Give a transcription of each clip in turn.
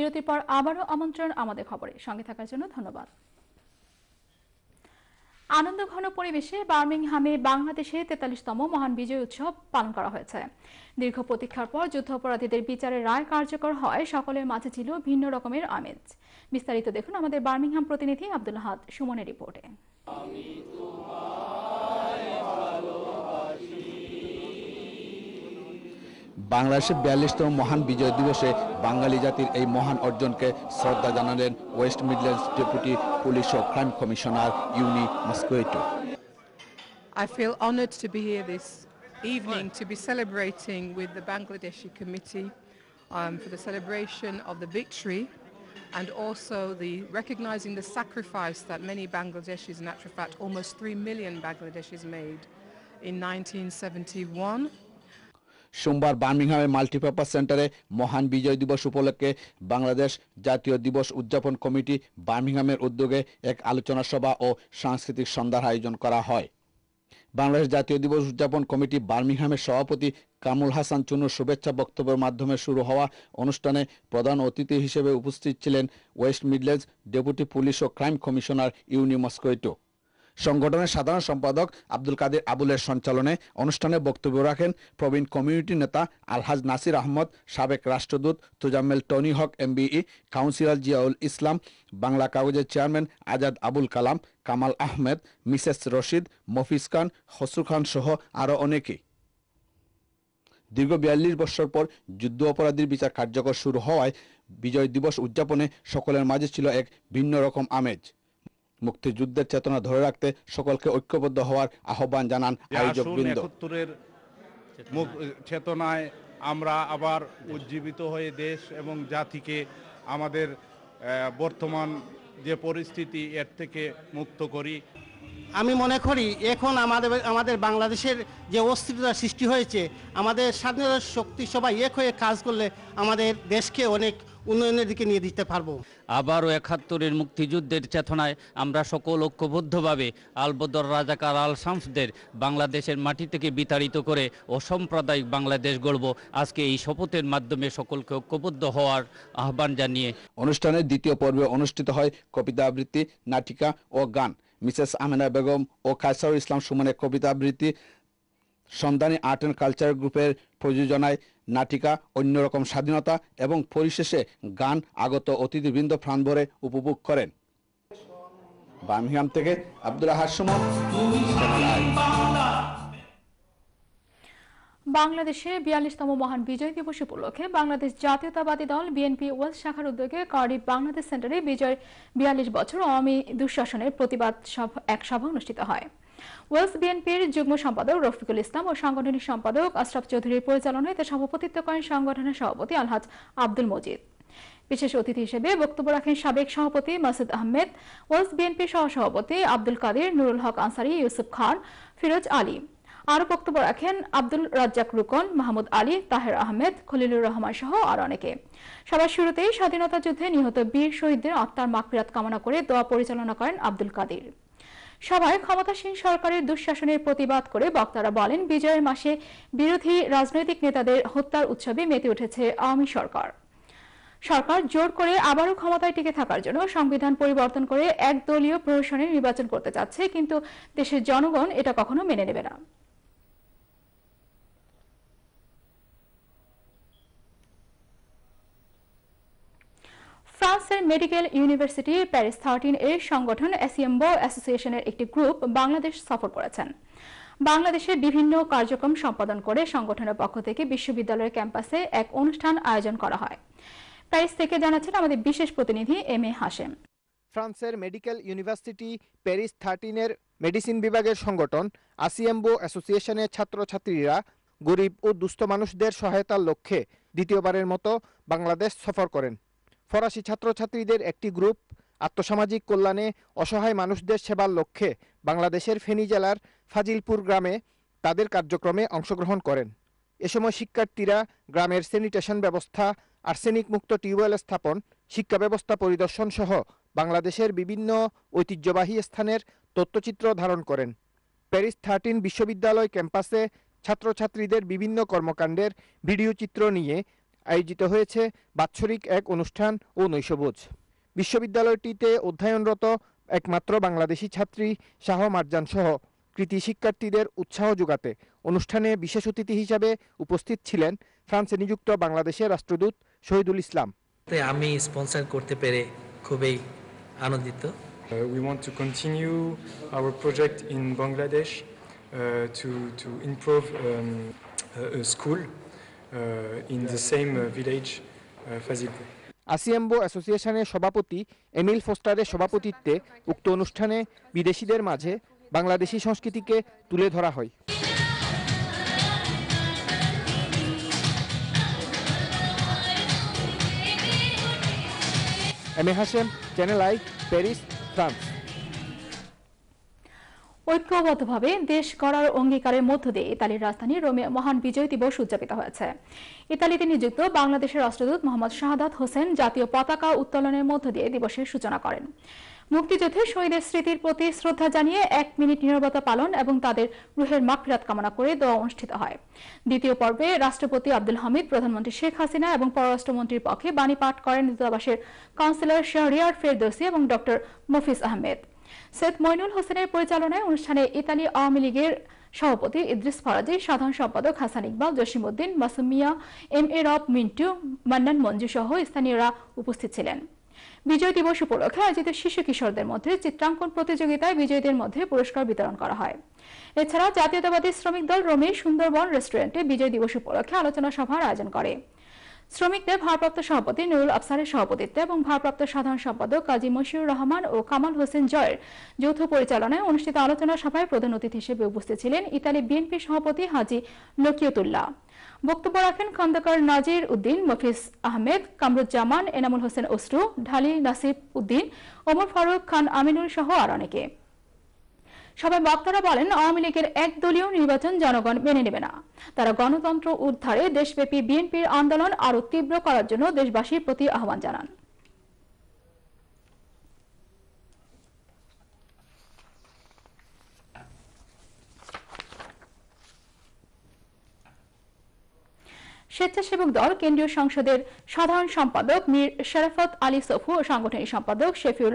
বিরতির পর আবারও আমন্ত্রণ আমাদের খবরে সঙ্গে থাকার জন্য ধন্যবাদ আনন্দ ঘন পরিবেশে বার্মিংহামে বাংলাদেশে তেতাল্লিশতম মহান বিজয় উৎসব পালন করা হয়েছে দীর্ঘ প্রতীক্ষার পর যুদ্ধাপরাধীদের বিচারের রায় কার্যকর হয় সকলের মাঝে ছিল ভিন্ন রকমের আমেজ বিস্তারিত দেখুন আমাদের বার্মিংহাম প্রতিনিধি আব্দুল হাত সুমনের রিপোর্টে বাংলাদেশের বিয়াল্লিশতম মহান বিজয় দিবসে বাঙালি জাতির এই মহান অর্জনকে শ্রদ্ধা জানালেন ওয়েস্ট মিডল্যান্ডস ডেপুটি পুলিশ ও ক্রাইম কমিশনার ইউনি I feel honored to be here this evening to be celebrating with the Bangladeshi committee um, for the celebration of the victory and also the recognizing the sacrifice that many Bangladeshis, in actual fact almost 3 million Bangladeshis made in 1971 সোমবার বার্মিংহামে multipurpose সেন্টারে মহান বিজয় দিবস উপলক্ষে বাংলাদেশ জাতীয় দিবস উদযাপন committee বার্মিংহামের উদ্যোগে এক আলোচনা সভা ও সাংস্কৃতিক সন্ধ্যার আয়োজন করা হয় বাংলাদেশ জাতীয় দিবস উদযাপন কমিটি বার্মিংহামের সভাপতি কামুল হাসান চুনুর শুভেচ্ছা বক্তব্যের মাধ্যমে শুরু হওয়া অনুষ্ঠানে প্রধান অতিথি হিসেবে উপস্থিত ছিলেন ওয়েস্ট মিডলেজ ডেপুটি পুলিশ ও ক্রাইম কমিশনার ইউনি মস্কোইটো সংগঠনের সাধারণ সম্পাদক আব্দুল কাদের আবুলের সঞ্চালনে অনুষ্ঠানে বক্তব্য রাখেন প্রবীণ কমিউনিটি নেতা আলহাজ নাসির আহমদ সাবেক রাষ্ট্রদূত Tozammel Tony Haque MBE councillor Ziaul Islam Bangla কাগজের চেয়ারম্যান আজাদ আবুল কালাম কামাল আহমেদ মিসেস রশিদ মফিজ খান হসু খান সহ আরও অনেকে দীর্ঘ বিয়াল্লিশ বছর পর যুদ্ধ অপরাধীর বিচার কার্যকর শুরু হওয়ায় বিজয় দিবস উদযাপনে সকলের মাঝে ছিল এক ভিন্ন রকম আমেজ মুক্তিযুদ্ধের চেতনা ধরে রাখতে সকলকে ঐক্যবদ্ধ হওয়ার আহ্বান জানান আয়োজক বৃন্দ চেতনায় আমরা আবার উজ্জীবিত হয়ে দেশ এবং জাতিকে আমাদের বর্তমান যে পরিস্থিতি এর থেকে মুক্ত করি আমি মনে করি এখন আমাদের আমাদের বাংলাদেশের যে অস্থিরতা সৃষ্টি হয়েছে আমাদের স্বাধীনতা শক্তি সবাই এক হয়ে কাজ করলে আমাদের দেশকে অনেক উন্নয়নের দিকে নিয়ে দিতে পারবো আবারও একাত্তরের মুক্তিযুদ্ধের চেতনায় আমরা সকল ঐক্যবদ্ধভাবে আলবদর রাজাকার আল শামসদের বাংলাদেশের মাটি থেকে বিতাড়িত করে অসাম্প্রদায়িক বাংলাদেশ গড়ব আজকে এই শপথের মাধ্যমে সকলকে ঐক্যবদ্ধ হওয়ার আহ্বান জানিয়ে অনুষ্ঠানের দ্বিতীয় পর্বে অনুষ্ঠিত হয় কবিতা আবৃত্তি নাটিকা ও গান মিসেস আমেনা বেগম ও কায়সার ইসলাম সুমনের কবিতা আবৃত্তি সন্ধানী আর্ট অ্যান্ড কালচার গ্রুপের প্রযোজনায় নাটিকা অন্যরকম স্বাধীনতা এবং পরিশেষে গান আগত অতিথিবৃন্দ প্রাণভরে উপভোগ করেন বার্মিংহাম থেকে আব্দুল হাসমন বাংলাদেশে বিয়াল্লিশতম মহান বিজয় দিবস উপলক্ষে বাংলাদেশ জাতীয়তাবাদী দল বিএনপি ওয়েলস শাখার উদ্যোগে কার্ডিফ বাংলাদেশ সেন্টারে বিজয় বিয়াল্লিশ বছর আওয়ামী দুঃশাসনের প্রতিবাদ এক সভা অনুষ্ঠিত হয় ওয়েলস বিএনপির যুগ্ম সম্পাদক রফিকুল ইসলাম ও সাংগঠনিক সম্পাদক আশরাফ চৌধুরীর পরিচালনায় এতে সভাপতিত্ব করেন সংগঠনের সভাপতি আলহাজ আব্দুল মজিদ বিশেষ অতিথি হিসেবে বক্তব্য রাখেন সাবেক সভাপতি মাসুদ আহমেদ ওয়েলস বিএনপি সভাপতি আব্দুল কাদের নুরুল হক আনসারি ইউসুফ খান ফিরোজ আলী আরও বক্তব্য রাখেন আব্দুল রাজ্জাক রুকন মাহমুদ আলী তাহের আহমেদ খলিলুর রহমান সহ আর অনেকে সবার শুরুতেই স্বাধীনতা যুদ্ধে নিহত বীর শহীদদের আত্মার মাকফিরাত কামনা করে দোয়া পরিচালনা করেন আব্দুল কাদের সভায় ক্ষমতাসীন সরকারের দুঃশাসনের প্রতিবাদ করে বক্তারা বলেন বিজয়ের মাসে বিরোধী রাজনৈতিক নেতাদের হত্যার উৎসবে মেতে উঠেছে আওয়ামী সরকার সরকার জোর করে আবারও ক্ষমতায় টিকে থাকার জন্য সংবিধান পরিবর্তন করে একদলীয় প্রশাসনের নির্বাচন করতে চাচ্ছে কিন্তু দেশের জনগণ এটা কখনো মেনে নেবে না ফ্রান্সের মেডিকেল ইউনিভার্সিটি প্যারিস থার্টিন এর সংগঠন এসিএম্বো অ্যাসোসিয়েশনের একটি গ্রুপ বাংলাদেশ সফর করেছেন বাংলাদেশে বিভিন্ন কার্যক্রম সম্পাদন করে সংগঠনের পক্ষ থেকে বিশ্ববিদ্যালয়ের ক্যাম্পাসে এক অনুষ্ঠান আয়োজন করা হয় প্যারিস থেকে জানাচ্ছেন আমাদের বিশেষ প্রতিনিধি এম এ হাসেম ফ্রান্সের মেডিকেল ইউনিভার্সিটি প্যারিস থার্টিনের মেডিসিন বিভাগের সংগঠন আসিএমবো অ্যাসোসিয়েশনের ছাত্রছাত্রীরা গরিব ও দুস্থ মানুষদের সহায়তার লক্ষ্যে দ্বিতীয়বারের মতো বাংলাদেশ সফর করেন ফরাসি ছাত্রছাত্রীদের একটি গ্রুপ আত্মসামাজিক কল্যাণে অসহায় মানুষদের সেবার লক্ষ্যে বাংলাদেশের ফেনী জেলার ফাজিলপুর গ্রামে তাদের কার্যক্রমে অংশগ্রহণ করেন এ সময় শিক্ষার্থীরা গ্রামের স্যানিটেশন ব্যবস্থা আর্সেনিক মুক্ত টিউবওয়েল স্থাপন শিক্ষা ব্যবস্থা পরিদর্শন সহ বাংলাদেশের বিভিন্ন ঐতিহ্যবাহী স্থানের তথ্যচিত্র ধারণ করেন প্যারিস থার্টিন বিশ্ববিদ্যালয় ক্যাম্পাসে ছাত্রছাত্রীদের বিভিন্ন কর্মকাণ্ডের ভিডিও চিত্র নিয়ে আয়োজিত হয়েছে বাৎসরিক এক অনুষ্ঠান ও নৈশভোজ বিশ্ববিদ্যালয়টিতে অধ্যয়নরত একমাত্র বাংলাদেশি ছাত্রী শাহ মারজান সহ কৃতি শিক্ষার্থীদের উৎসাহ যোগাতে অনুষ্ঠানে বিশেষ অতিথি হিসাবে উপস্থিত ছিলেন ফ্রান্সে নিযুক্ত বাংলাদেশের রাষ্ট্রদূত শহীদুল ইসলাম আমি স্পন্সর করতে পেরে খুবই আনন্দিত uh, We want to continue our project in Bangladesh uh, to, to improve um, a school Uh, in the same uh, village Fazilco. আসিয়াম্বো অ্যাসোসিয়েশনের সভাপতি এমিল ফোস্টারের সভাপতিত্বে উক্ত অনুষ্ঠানে বিদেশিদের মাঝে বাংলাদেশি সংস্কৃতিকে তুলে ধরা হয় M A Hashem channel I Paris France ঐক্যবদ্ধভাবে দেশ গড়ার অঙ্গীকারের মধ্য দিয়ে ইতালির রাজধানী রোমে মহান বিজয় দিবস উদযাপিত হয়েছে ইতালিতে নিযুক্ত বাংলাদেশের রাষ্ট্রদূত মোহাম্মদ শাহাদাত হোসেন জাতীয় পতাকা উত্তোলনের মধ্য দিয়ে দিবসের সূচনা করেন মুক্তিযুদ্ধে শহীদের স্মৃতির প্রতি শ্রদ্ধা জানিয়ে এক মিনিট নিরবতা পালন এবং তাদের রুহের মাফিরাত কামনা করে দোয়া অনুষ্ঠিত হয় দ্বিতীয় পর্বে রাষ্ট্রপতি আব্দুল হামিদ প্রধানমন্ত্রী শেখ হাসিনা এবং পররাষ্ট্রমন্ত্রীর পক্ষে বাণী পাঠ করেন দূতাবাসের কাউন্সিলর শাহরিয়ার ফেরদৌসি এবং ডক্টর মফিজ আহমেদ সৈয়দ মইনুল হোসেনের পরিচালনায় অনুষ্ঠানে ইতালি আওয়ামী লীগের সভাপতি ইদ্রিস ফরাজি সাধারণ সম্পাদক হাসান ইকবাল জসিমউদ্দিন মাসুমিয়া এম এ রব মিন্টু মান্নান মঞ্জু সহ স্থানীয়রা উপস্থিত ছিলেন বিজয় দিবস উপলক্ষে আয়োজিত শিশু কিশোরদের মধ্যে চিত্রাঙ্কন প্রতিযোগিতায় বিজয়ীদের মধ্যে পুরস্কার বিতরণ করা হয় এছাড়া জাতীয়তাবাদী শ্রমিক দল রমি সুন্দরবন রেস্টুরেন্টে বিজয় দিবস উপলক্ষে আলোচনা সভার আয়োজন করে শ্রমিকদের ভারপ্রাপ্ত সভাপতি নুরুল আফসারের সভাপতিত্বে এবং ভারপ্রাপ্ত সাধারণ সম্পাদক কাজী মশিউর রহমান ও কামাল হোসেন জয়ের যৌথ পরিচালনায় অনুষ্ঠিত আলোচনা সভায় প্রধান অতিথি হিসেবে উপস্থিত ছিলেন ইতালি বিএনপি সভাপতি হাজি লকিয়তুল্লাহ বক্তব্য রাখেন খন্দকার নাজির উদ্দিন মফিজ আহমেদ কামরুজ্জামান এনামুল হোসেন অসরু ঢালি নাসিব উদ্দিন ওমর ফারুক খান আমিনুল সহ আর অনেকে সভায় বক্তারা বলেন আওয়ামী লীগের একদলীয় নির্বাচন জনগণ মেনে নেবে না তারা গণতন্ত্র উদ্ধারে দেশব্যাপী বিএনপির আন্দোলন আরও তীব্র করার জন্য দেশবাসীর প্রতি আহ্বান জানান স্বেচ্ছাসেবক দল কেন্দ্রীয় সংসদের সাধারণ সম্পাদক মীর শরাফত আলী সফু ও সাংগঠনিক সম্পাদক শেফিউল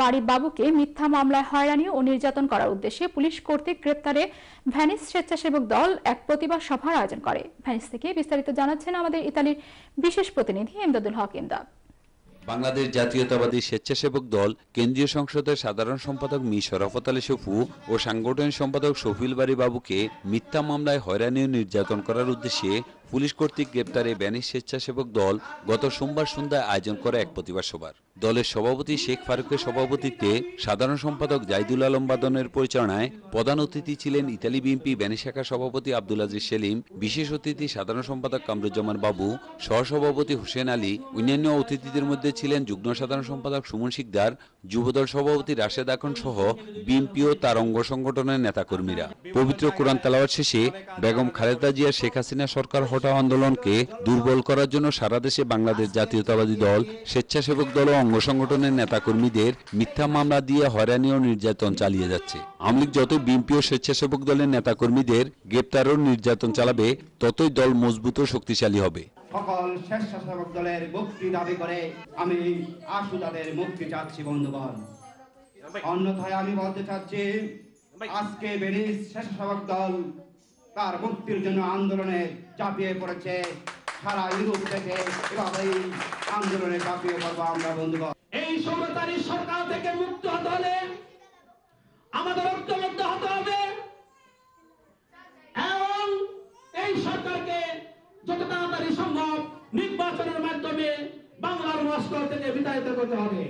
বাড়ি বাবুকে মিথ্যা মামলায় হয়রানি ও নির্যাতন করার উদ্দেশ্যে পুলিশ কর্তৃক গ্রেপ্তারে ভ্যানিস স্বেচ্ছাসেবক দল এক প্রতিবাদ সভার আয়োজন করে ভ্যানিস থেকে বিস্তারিত জানাচ্ছেন আমাদের ইতালির বিশেষ প্রতিনিধি এমদাদুল হক ইমদাদ বাংলাদেশ জাতীয়তাবাদী স্বেচ্ছাসেবক দল কেন্দ্রীয় সংসদের সাধারণ সম্পাদক মি শরফত আলী সফু ও সাংগঠনিক সম্পাদক সফিল বাড়ি বাবুকে মিথ্যা মামলায় হয়রানি ও নির্যাতন করার উদ্দেশ্যে পুলিশ কর্তৃক গ্রেপ্তারে ব্যানিশ স্বেচ্ছাসেবক দল গত সোমবার সন্ধ্যায় আয়োজন করা এক প্রতিবাদ সভার দলের সভাপতি শেখ ফারুকের সভাপতিত্বে সাধারণ সম্পাদক জাইদুল আলম বাদনের পরিচালনায় প্রধান অতিথি ছিলেন ইতালি বিএনপি শাখার সভাপতি আব্দুল আজিজ সেলিম বিশেষ অতিথি সাধারণ সম্পাদক কামরুজ্জামান বাবু সহসভাপতি হোসেন আলী অন্যান্য অতিথিদের মধ্যে ছিলেন যুগ্ম সাধারণ সম্পাদক সুমন শিকদার যুবদল সভাপতি রাশেদ আখন সহ বিএনপি ও তার অঙ্গ সংগঠনের নেতাকর্মীরা পবিত্র কোরআন তালাওয়ার শেষে বেগম খালেদা জিয়া শেখ হাসিনা সরকার হটাও আন্দোলনকে দুর্বল করার জন্য সারা দেশে বাংলাদেশ জাতীয়তাবাদী দল স্বেচ্ছাসেবক দল অঙ্গ সংগঠনের নেতাকর্মীদের মিথ্যা মামলা দিয়ে হয়রানি ও নির্যাতন চালিয়ে যাচ্ছে আমলিক যত বিএনপি ও স্বেচ্ছাসেবক দলের নেতাকর্মীদের গ্রেপ্তার ও নির্যাতন চালাবে ততই দল মজবুত ও শক্তিশালী হবে সকল স্বেচ্ছাসেবক দলের মুক্তি দাবি করে আমি আশু তাদের মুক্তি চাচ্ছি বন্ধুগণ অন্যথায় আমি বলতে চাচ্ছি আজকে বেরিস স্বেচ্ছাসেবক দল তার মুক্তির জন্য আন্দোলনে চাপিয়ে পড়েছে সারা ইউরোপ থেকে এভাবে আন্দোলনে কাঁপিয়ে পড়বো আমরা বন্ধুগণ এই সরকার থেকে মুক্ত হতে হলে আমাদের ঐক্যবদ্ধ হতে হবে এবং এই সরকারকে যত তাড়াতাড়ি সম্ভব নির্বাচনের মাধ্যমে বাংলার মস্কর থেকে বিতাড়িত করতে হবে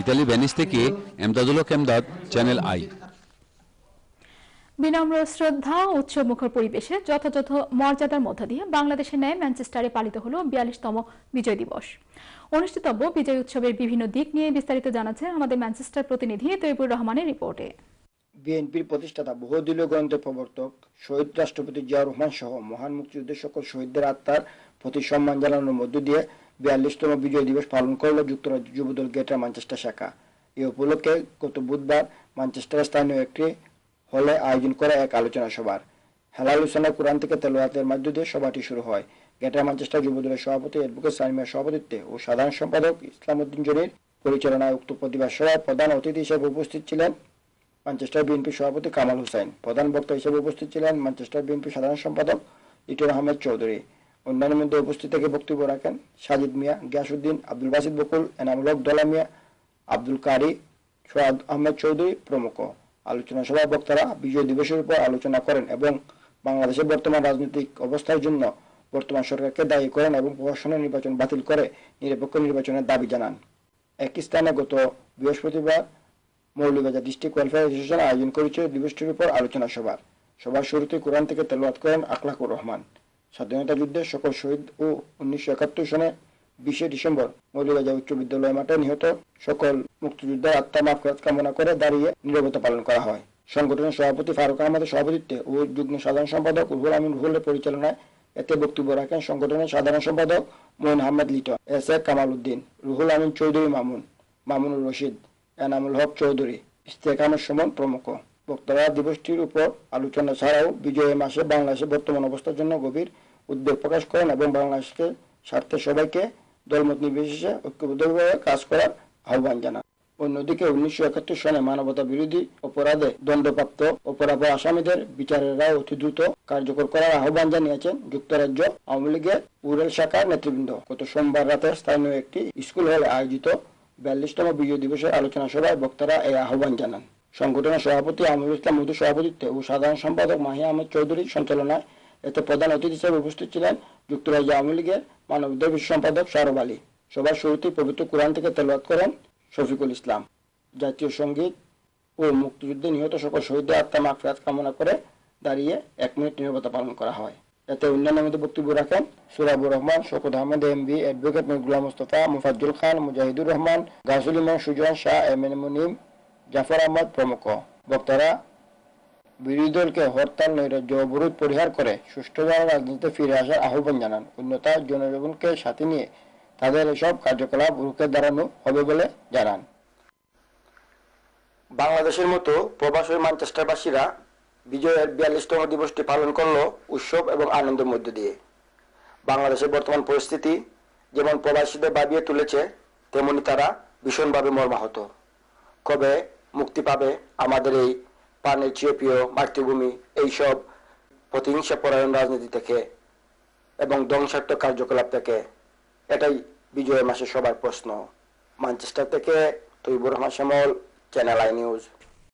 ইতালি ভেনিস থেকে এমদাদুল এমদাদ চ্যানেল আই বিনম্র শ্রদ্ধা উৎসবমুখর পরিবেশে যথাযথ মর্যাদার মধ্য দিয়ে বাংলাদেশের ন্যায় ম্যানচেস্টারে পালিত হল বিয়াল্লিশতম বিজয় দিবস অনুষ্ঠিতব্য বিজয় উৎসবের বিভিন্ন দিক নিয়ে বিস্তারিত জানাচ্ছে আমাদের ম্যানচেস্টার প্রতিনিধি তৈবুর রহমানের রিপোর্টে বিএনপির প্রতিষ্ঠাতা বহুদলীয় গ্রন্থ প্রবর্তক শহীদ রাষ্ট্রপতি জিয়া রহমান সহ মহান মুক্তিযুদ্ধের সকল শহীদদের আত্মার প্রতি সম্মান জানানোর মধ্য দিয়ে বিয়াল্লিশতম বিজয় দিবস পালন করল যুক্তরাজ্য যুবদল গেটার ম্যানচেস্টার শাখা এ উপলক্ষে গত বুধবার ম্যানচেস্টারের স্থানীয় একটি হলে আয়োজন করা এক আলোচনা সভার হেলাল হোসেনা কোরআন থেকে তেলোয়াতের মধ্য দিয়ে সভাটি শুরু হয় গেটার ম্যানচেস্টার যুবদলের সভাপতি এডভোকেট সাইমিয়ার সভাপতিত্বে ও সাধারণ সম্পাদক ইসলাম উদ্দিন জরির পরিচালনায় উক্ত প্রতিবাদ সভায় প্রধান অতিথি হিসেবে উপস্থিত ছিলেন ম্যানচেস্টার বিএনপি সভাপতি কামাল হুসাইন প্রধান বক্তা হিসেবে উপস্থিত ছিলেন ম্যানচেস্টার বিএনপি সাধারণ সম্পাদক ইটুর আহমেদ চৌধুরী অন্যান্যের মধ্যে উপস্থিত থেকে বক্তব্য রাখেন সাজিদ মিয়া গিয়াসুদ্দিন আব্দুল বাসিদ বকুল এনামুল হক দোলা মিয়া আব্দুল কারি সোয়াদ আহমেদ চৌধুরী প্রমুখ আলোচনা সভায় বক্তারা বিজয় দিবসের উপর আলোচনা করেন এবং বাংলাদেশের বর্তমান রাজনৈতিক অবস্থার জন্য বর্তমান সরকারকে দায়ী করেন এবং প্রশাসনের নির্বাচন বাতিল করে নিরপেক্ষ নির্বাচনের দাবি জানান একই স্থানে গত বৃহস্পতিবার মৌলবাজার ডিস্ট্রিক্ট ওয়েলফেয়ার অ্যাসোসিয়েশন আয়োজন করেছে দিবসটির উপর আলোচনা সভার সবার শুরুতে কোরআন থেকে তেলাওয়াত করেন আখলাকুর রহমান স্বাধীনতা যুদ্ধে সকল শহীদ ও উনিশশো একাত্তর সনে বিশে ডিসেম্বর মৌলিকবাজার উচ্চ বিদ্যালয় মাঠে নিহত সকল মুক্তিযোদ্ধার আত্মা মাফ কামনা করে দাঁড়িয়ে নিরবতা পালন করা হয় সংগঠনের সভাপতি ফারুক আহমদের সভাপতিত্বে ও যুগ্ম সাধারণ সম্পাদক রুহুল আমিন রুহুলের পরিচালনায় এতে বক্তব্য রাখেন সংগঠনের সাধারণ সম্পাদক মোহন আহমেদ লিটন এস এ কামাল উদ্দিন রুহুল আমিন চৌধুরী মামুন মামুনুর রশিদ এনামুল হক চৌধুরী ইস্তেক আহমেদ সুমন প্রমুখ বক্তারা দিবসটির উপর আলোচনা ছাড়াও বিজয়ী মাসে বাংলাদেশের বর্তমান অবস্থার জন্য গভীর উদ্বেগ প্রকাশ করেন এবং বাংলাদেশকে স্বার্থে সবাইকে দলমত নির্বিশেষে ঐক্যবদ্ধভাবে কাজ করার আহ্বান জানান অন্যদিকে উনিশশো একাত্তর সনে মানবতা বিরোধী অপরাধে দণ্ডপ্রাপ্ত অপরাধ আসামিদের বিচারের রায় অতি দ্রুত কার্যকর করার আহ্বান জানিয়েছেন যুক্তরাজ্য আওয়ামী লীগের উরেল শাখার নেতৃবৃন্দ গত সোমবার রাতে স্থানীয় একটি স্কুল হলে আয়োজিত বিয়াল্লিশতম বিজয় দিবসের আলোচনা সভায় বক্তারা এই আহ্বান জানান সংগঠনের সভাপতি আমির ইসলাম মধু সভাপতিত্বে ও সাধারণ সম্পাদক মাহিয়া আহমেদ চৌধুরী সঞ্চালনায় এতে প্রধান অতিথি হিসেবে উপস্থিত ছিলেন যুক্তরাজ্য আওয়ামী লীগের মানবদের সম্পাদক সৌরভ আলী সবার শুরুতেই পবিত্র কোরআন থেকে তেলবাদ করেন শফিকুল ইসলাম জাতীয় সঙ্গীত ও মুক্তিযুদ্ধে নিহত সকল শহীদ আত্মা মাফিরাত কামনা করে দাঁড়িয়ে এক মিনিট নিরবতা পালন করা হয় এতে অন্যান্য মধ্যে বক্তব্য রাখেন Surabur Rahman Shakud Ahmad M B advocate Gulam Mustafa Mufazzul Khan Mujahidur Rahman Gazul Iman Sujan Shah M N Munim Jafar Ahmad প্রমুখ বক্তারা বিরোধী দলকে হরতাল নৈরাজ্য অবরোধ পরিহার করে সুষ্ঠুভাবে রাজনীতিতে ফিরে আসার আহ্বান জানান অন্যথা জনজীবনকে সাথে নিয়ে তাদের এসব কার্যকলাপ রুখে দাঁড়ানো হবে বলে জানান বাংলাদেশের মতো প্রবাসী মানচেস্টারবাসীরা বিজয়ের বিয়াল্লিশতম দিবসটি পালন করল উৎসব এবং আনন্দের মধ্য দিয়ে বাংলাদেশের বর্তমান পরিস্থিতি যেমন প্রবাসীদের বাবিয়ে তুলেছে তেমনি তারা ভীষণভাবে মর্মাহত কবে মুক্তি পাবে আমাদের এই পার্নেচিওপিও মাতৃভূমি এইসব প্রতিহিংসা পরায়ণ রাজনীতি থেকে এবং ধ্বংসাত্মক কার্যকলাপ থেকে এটাই বিজয় মাসে সবার প্রশ্ন মানচেস্টার থেকে Taibur Rahman Shyamal Channel I news